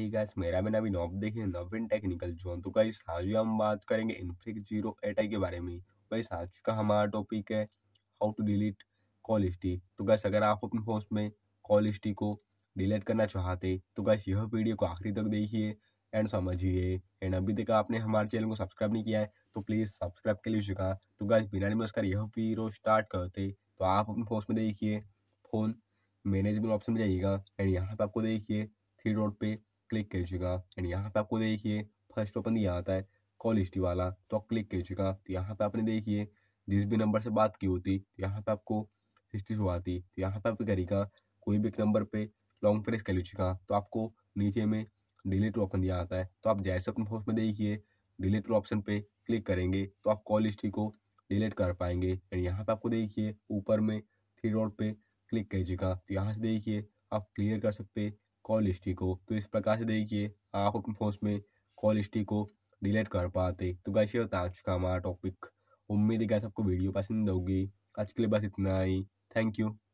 ही gas मेरा भी अभी नॉब देखिए नवीन टेक्निकल जोन तो गाइस आज हम बात करेंगे इनफ्लिक जीरो एट के बारे में गाइस तो आज का हमारा टॉपिक है how to delete call history तो गैस अगर आप अपने पोस्ट में कॉल हिस्ट्री को डिलीट करना चाहते तो गैस यह वीडियो को आखिरी तक देखिए एंड समझिए एंड अभी तक आपने हमारे चैनल को सब्सक्राइब नहीं किया है तो प्लीज़ सब्सक्राइब कर लीजिएगा तो गैस बिना नमस्कार यह वीडियो स्टार्ट करते तो आप अपने फोन में देखिए फ़ोन मैनेजमेंट ऑप्शन में जाइएगा एंड यहाँ पे आपको देखिए थ्री डॉट पे क्लिक कीजिएगा एंड यहाँ पे आपको देखिए फर्स्ट ओपन यहाँ आता है कॉल हिस्ट्री वाला तो आप क्लिक कीजिएगा तो यहाँ पे आपने देखिए जिस भी नंबर से बात की होती तो यहाँ पे आपको हिस्ट्री शो आती तो यहाँ पे आप करेगा कोई भी एक नंबर पे लॉन्ग प्रेस कर लीजिएगा तो आपको नीचे में डिलीट ऑप्शन दिया आता है तो आप जैसे अपने फोन में देखिए डिलीट ऑप्शन पे क्लिक करेंगे तो आप कॉल हिस्ट्री को डिलीट कर पाएंगे एंड यहाँ पे आपको देखिए ऊपर में थ्री डॉट पे क्लिक कीजिएगा तो यहाँ से देखिए आप क्लियर कर सकते कॉल हिस्ट्री को तो इस प्रकार से देखिए आप अपने फोर्स में कॉल हिस्ट्री को डिलीट कर पाते तो कैसे ये होता आज चुका हमारा टॉपिक उम्मीद है गाइस आपको वीडियो पसंद होगी आज के लिए बस इतना ही थैंक यू